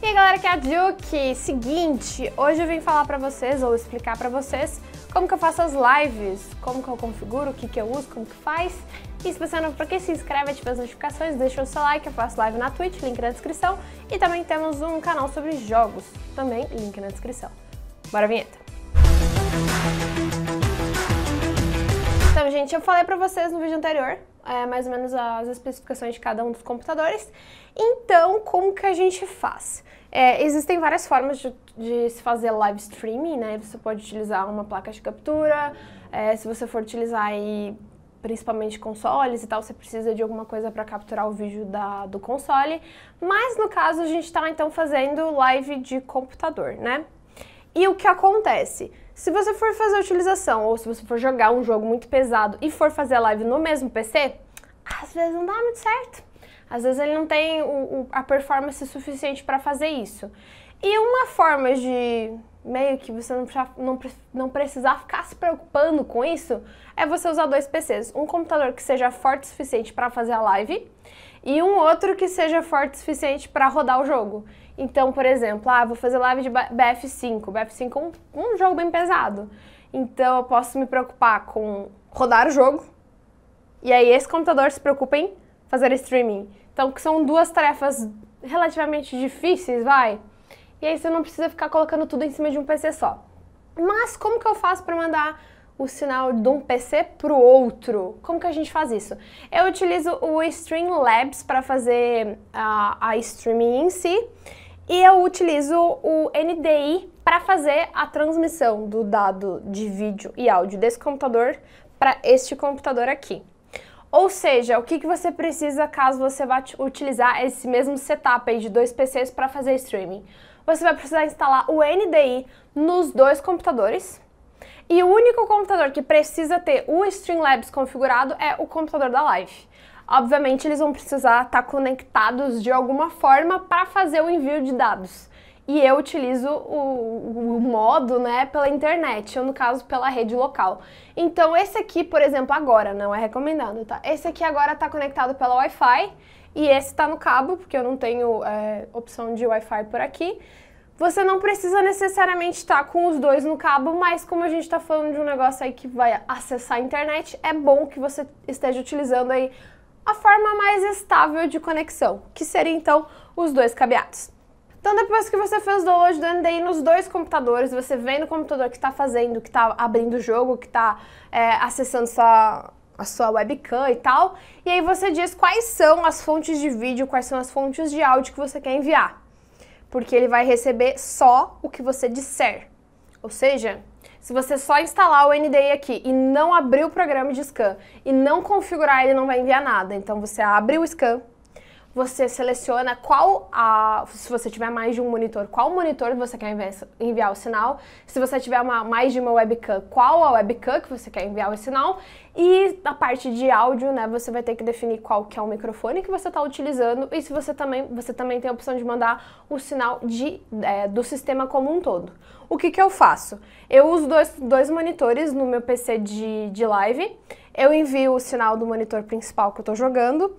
E aí galera, que é a Juki! Seguinte, hoje eu vim falar pra vocês, ou explicar pra vocês, como que eu faço as lives, como que eu configuro, o que que eu uso, como que faz. E se você é não por aqui, se inscreve, ativa as notificações, deixa o seu like, eu faço live na Twitch, link na descrição. E também temos um canal sobre jogos, também link na descrição. Bora a vinheta! Música então, gente, eu falei para vocês no vídeo anterior, é, mais ou menos as especificações de cada um dos computadores. Então, como que a gente faz? É, existem várias formas de, de, se fazer live streaming, né? Você pode utilizar uma placa de captura, é, se você for utilizar aí principalmente consoles e tal, você precisa de alguma coisa para capturar o vídeo da, do console. Mas no caso a gente está então fazendo live de computador, né? E o que acontece? Se você for fazer a utilização ou se você for jogar um jogo muito pesado e for fazer a live no mesmo PC, às vezes não dá muito certo. Às vezes ele não tem o, o, a performance suficiente para fazer isso. E uma forma de meio que você não, não, não precisar ficar se preocupando com isso é você usar dois PCs. Um computador que seja forte o suficiente para fazer a live e um outro que seja forte o suficiente para rodar o jogo. Então, por exemplo, ah, vou fazer live de BF5. BF5 é um, um jogo bem pesado. Então, eu posso me preocupar com rodar o jogo. E aí, esse computador se preocupa em fazer streaming. Então, que são duas tarefas relativamente difíceis, vai. E aí, você não precisa ficar colocando tudo em cima de um PC só. Mas como que eu faço para mandar o sinal de um PC para o outro. Como que a gente faz isso? Eu utilizo o Streamlabs para fazer a, a streaming em si e eu utilizo o NDI para fazer a transmissão do dado de vídeo e áudio desse computador para este computador aqui. Ou seja, o que, que você precisa caso você vá utilizar esse mesmo setup aí de dois PCs para fazer streaming? Você vai precisar instalar o NDI nos dois computadores, e o único computador que precisa ter o Streamlabs configurado é o computador da Live. Obviamente, eles vão precisar estar conectados de alguma forma para fazer o envio de dados. E eu utilizo o, o, modo, né, pela internet, ou no caso pela rede local. Então, esse aqui, por exemplo, agora, não é recomendado, tá? Esse aqui agora está conectado pela Wi-Fi e esse está no cabo, porque eu não tenho é, opção de Wi-Fi por aqui. Você não precisa necessariamente estar com os dois no cabo, mas como a gente está falando de um negócio aí que vai acessar a internet, é bom que você esteja utilizando aí a forma mais estável de conexão, que seria então os dois cabeados. Então, depois que você fez o download do NDI nos dois computadores, você vem no computador que está fazendo, que está abrindo o jogo, que está é, acessando sua, a sua webcam e tal, e aí você diz quais são as fontes de vídeo, quais são as fontes de áudio que você quer enviar porque ele vai receber só o que você disser. Ou seja, se você só instalar o NDI aqui e não abrir o programa de scan e não configurar, ele não vai enviar nada. Então você abre o scan, você seleciona qual a. Se você tiver mais de um monitor, qual monitor você quer enviar, o sinal. Se você tiver uma, mais de uma webcam, qual a webcam que você quer enviar o sinal. E na parte de áudio, né, você vai ter que definir qual que é o microfone que você está utilizando e se você também, você também tem a opção de mandar o sinal de, é, do sistema como um todo. O que, que eu faço? Eu uso dois, dois monitores no meu PC de, de live, eu envio o sinal do monitor principal que eu estou jogando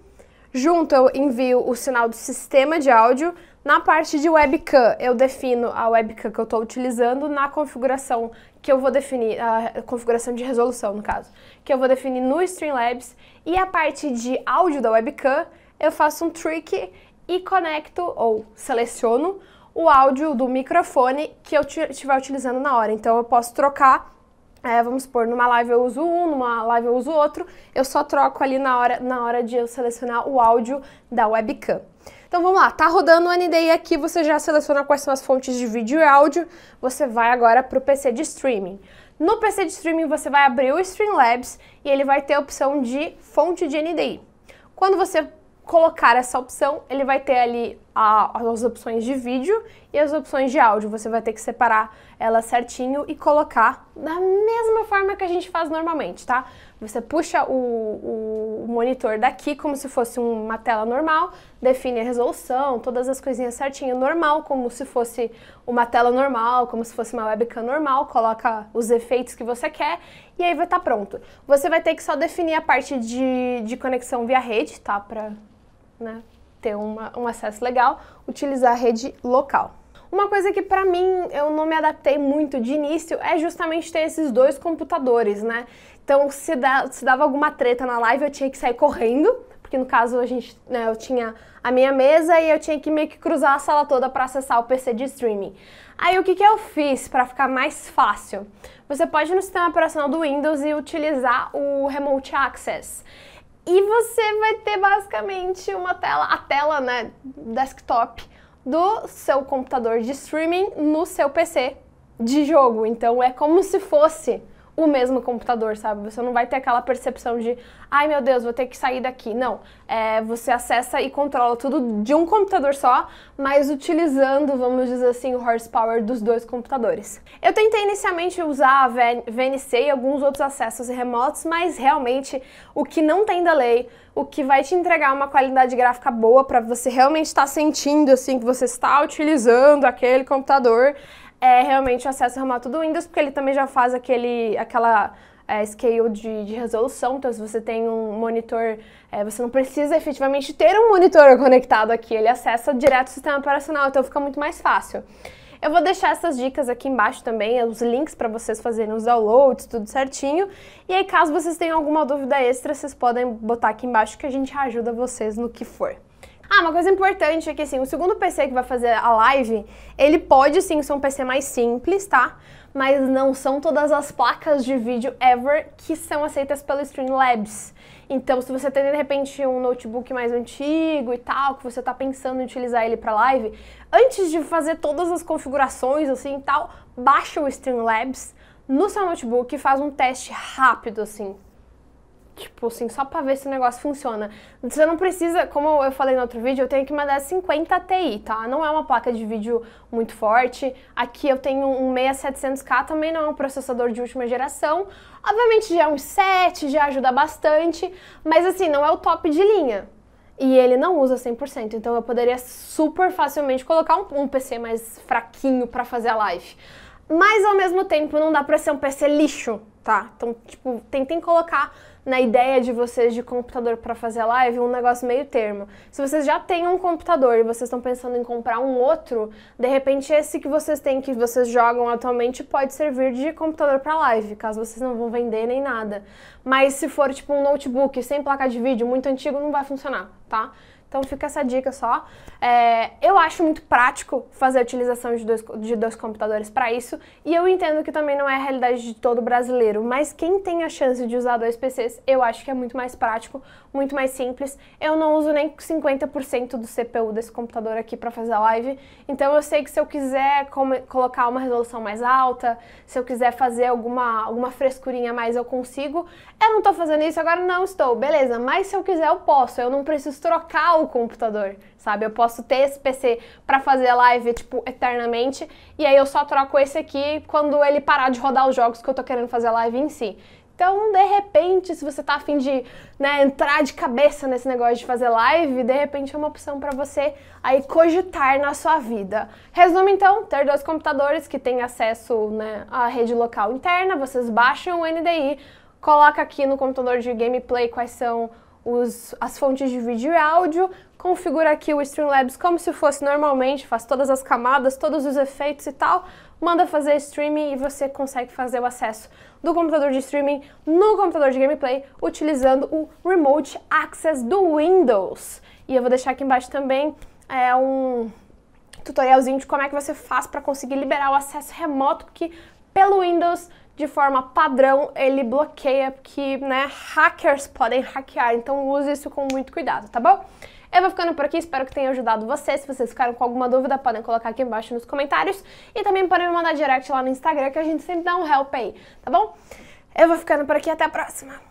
Junto eu envio o sinal do sistema de áudio. Na parte de webcam, eu defino a webcam que eu estou utilizando na configuração que eu vou definir, a configuração de resolução no caso, que eu vou definir no Streamlabs. E a parte de áudio da webcam, eu faço um trick e conecto ou seleciono o áudio do microfone que eu estiver utilizando na hora. Então eu posso trocar é, vamos supor, numa live eu uso um, numa live eu uso outro, eu só troco ali na hora, na hora de eu selecionar o áudio da webcam. Então vamos lá, tá rodando o NDI aqui, você já seleciona quais são as fontes de vídeo e áudio, você vai agora para o PC de streaming. No PC de streaming você vai abrir o Streamlabs e ele vai ter a opção de fonte de NDI. Quando você colocar essa opção, ele vai ter ali a, as opções de vídeo e as opções de áudio. Você vai ter que separar ela certinho e colocar da mesma forma que a gente faz normalmente, tá? Você puxa o, o monitor daqui como se fosse uma tela normal, define a resolução, todas as coisinhas certinho, normal, como se fosse uma tela normal, como se fosse uma webcam normal, coloca os efeitos que você quer e aí vai estar tá pronto. Você vai ter que só definir a parte de, de conexão via rede, tá? Pra né, ter uma, um acesso legal, utilizar a rede local. Uma coisa que para mim eu não me adaptei muito de início é justamente ter esses dois computadores, né? Então se, se dava alguma treta na live eu tinha que sair correndo, porque no caso a gente, né, eu tinha a minha mesa e eu tinha que meio que cruzar a sala toda para acessar o PC de streaming. Aí o que, que eu fiz para ficar mais fácil? Você pode ir no sistema operacional do Windows e utilizar o Remote Access. E você vai ter basicamente uma tela, a tela, né, desktop do seu computador de streaming no seu PC de jogo. Então é como se fosse o mesmo computador, sabe? Você não vai ter aquela percepção de, ai meu Deus, vou ter que sair daqui. Não, é, você acessa e controla tudo de um computador só, mas utilizando, vamos dizer assim, o horsepower dos dois computadores. Eu tentei inicialmente usar a VNC e alguns outros acessos remotos, mas realmente o que não tem delay, o que vai te entregar uma qualidade gráfica boa para você realmente estar tá sentindo assim que você está utilizando aquele computador, é realmente o acesso ao formato do Windows, porque ele também já faz aquele, aquela é, scale de, de, resolução. Então, se você tem um monitor, é, você não precisa efetivamente ter um monitor conectado aqui, ele acessa direto o sistema operacional, então fica muito mais fácil. Eu vou deixar essas dicas aqui embaixo também, os links para vocês fazerem os downloads, tudo certinho. E aí, caso vocês tenham alguma dúvida extra, vocês podem botar aqui embaixo que a gente ajuda vocês no que for. Ah, uma coisa importante é que assim, o segundo PC que vai fazer a live, ele pode sim ser um PC mais simples, tá? Mas não são todas as placas de vídeo ever que são aceitas pelo Streamlabs. Então, se você tem de repente um notebook mais antigo e tal, que você está pensando em utilizar ele para live, antes de fazer todas as configurações assim e tal, baixa o Streamlabs no seu notebook e faz um teste rápido assim, tipo assim, só pra ver se o negócio funciona. Você não precisa, como eu falei no outro vídeo, eu tenho aqui uma 1050 Ti, tá? Não é uma placa de vídeo muito forte. Aqui eu tenho um 6700K, também não é um processador de última geração. Obviamente já é um 7, já ajuda bastante, mas assim, não é o top de linha. E ele não usa 100%, então eu poderia super facilmente colocar um, um PC mais fraquinho para fazer a live. Mas ao mesmo tempo não dá pra ser um PC lixo, tá? Então, tipo, tentem colocar na ideia de vocês de computador para fazer live, um negócio meio termo. Se vocês já têm um computador e vocês estão pensando em comprar um outro, de repente esse que vocês têm, que vocês jogam atualmente, pode servir de computador para live, caso vocês não vão vender nem nada. Mas se for tipo um notebook sem placa de vídeo, muito antigo, não vai funcionar, tá? Então fica essa dica só. É, eu acho muito prático fazer a utilização de dois, de dois computadores para isso, e eu entendo que também não é a realidade de todo brasileiro, mas quem tem a chance de usar dois PCs, eu acho que é muito mais prático, muito mais simples. Eu não uso nem 50% do CPU desse computador aqui para fazer a live, então eu sei que se eu quiser colocar uma resolução mais alta, se eu quiser fazer alguma, alguma frescurinha mais, eu consigo. Eu não estou fazendo isso agora, não estou, beleza, mas se eu quiser, eu posso, eu não preciso trocar o computador, sabe? Eu posso ter esse PC para fazer live, tipo, eternamente, e aí eu só troco esse aqui quando ele parar de rodar os jogos que eu tô querendo fazer live em si. Então, de repente, se você tá afim de né, entrar de cabeça nesse negócio de fazer live, de repente é uma opção para você aí cogitar na sua vida. Resumo então, ter dois computadores que têm acesso né, à rede local interna, vocês baixam o NDI, coloca aqui no computador de gameplay quais são os, as fontes de vídeo e áudio, configura aqui o Streamlabs como se fosse normalmente, faz todas as camadas, todos os efeitos e tal, manda fazer streaming e você consegue fazer o acesso do computador de streaming no computador de gameplay utilizando o Remote Access do Windows. E eu vou deixar aqui embaixo também é, um tutorialzinho de como é que você faz para conseguir liberar o acesso remoto, porque pelo Windows de forma padrão, ele bloqueia porque, né, hackers podem hackear, então use isso com muito cuidado, tá bom? Eu vou ficando por aqui, espero que tenha ajudado vocês. Se vocês ficaram com alguma dúvida, podem colocar aqui embaixo nos comentários. E também podem me mandar direct lá no Instagram, que a gente sempre dá um help aí, tá bom? Eu vou ficando por aqui, até a próxima!